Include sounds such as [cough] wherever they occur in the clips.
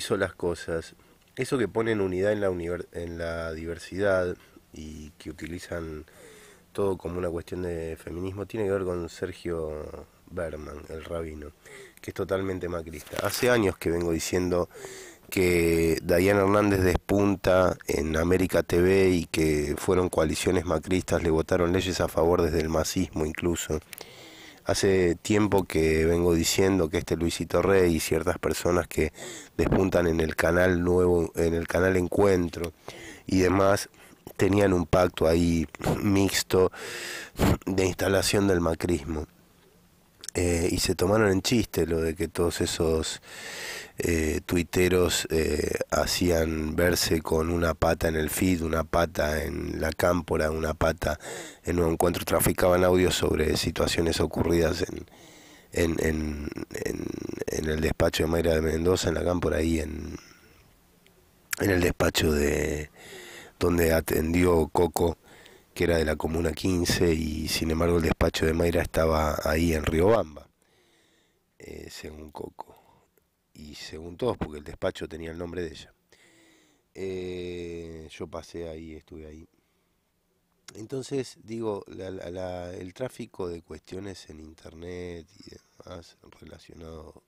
hizo las cosas. Eso que ponen unidad en la, en la diversidad y que utilizan todo como una cuestión de feminismo tiene que ver con Sergio Berman, el rabino, que es totalmente macrista. Hace años que vengo diciendo que Dayan Hernández despunta en América TV y que fueron coaliciones macristas, le votaron leyes a favor desde el macismo incluso. Hace tiempo que vengo diciendo que este Luisito Rey y ciertas personas que despuntan en el canal nuevo, en el canal Encuentro y demás, tenían un pacto ahí mixto de instalación del macrismo. Eh, y se tomaron en chiste lo de que todos esos eh, tuiteros eh, hacían verse con una pata en el feed, una pata en la cámpora, una pata en un encuentro, traficaban audios sobre situaciones ocurridas en, en, en, en, el despacho de Mayra de Mendoza, en la cámpora ahí, en, en el despacho de donde atendió Coco que era de la Comuna 15 y sin embargo el despacho de Mayra estaba ahí en Riobamba, eh, según Coco, y según todos, porque el despacho tenía el nombre de ella. Eh, yo pasé ahí, estuve ahí. Entonces, digo, el tráfico de cuestiones en Internet y demás relacionado,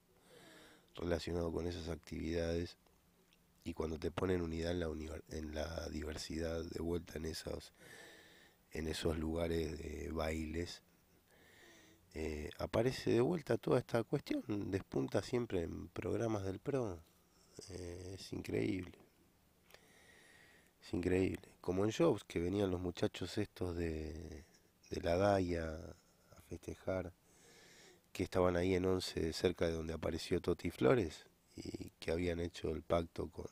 relacionado con esas actividades y cuando te ponen unidad en la, en la diversidad de vuelta en esos en esos lugares de bailes, eh, aparece de vuelta toda esta cuestión, despunta siempre en programas del PRO, eh, es increíble, es increíble, como en Jobs, que venían los muchachos estos de, la DAIA a festejar, que estaban ahí en Once, cerca de donde apareció Toti Flores, y que habían hecho el pacto con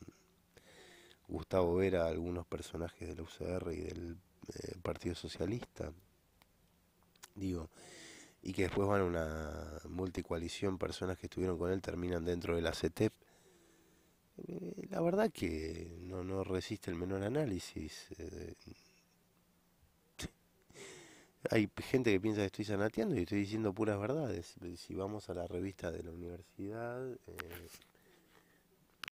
Gustavo Vera, algunos personajes de la UCR y del eh, Partido Socialista, digo, y que después van a una multicoalición, personas que estuvieron con él terminan dentro de la CETEP. Eh, la verdad que no, no resiste el menor análisis. Eh, [laughs] hay gente que piensa que estoy sanateando y estoy diciendo puras verdades. Si vamos a la revista de la universidad,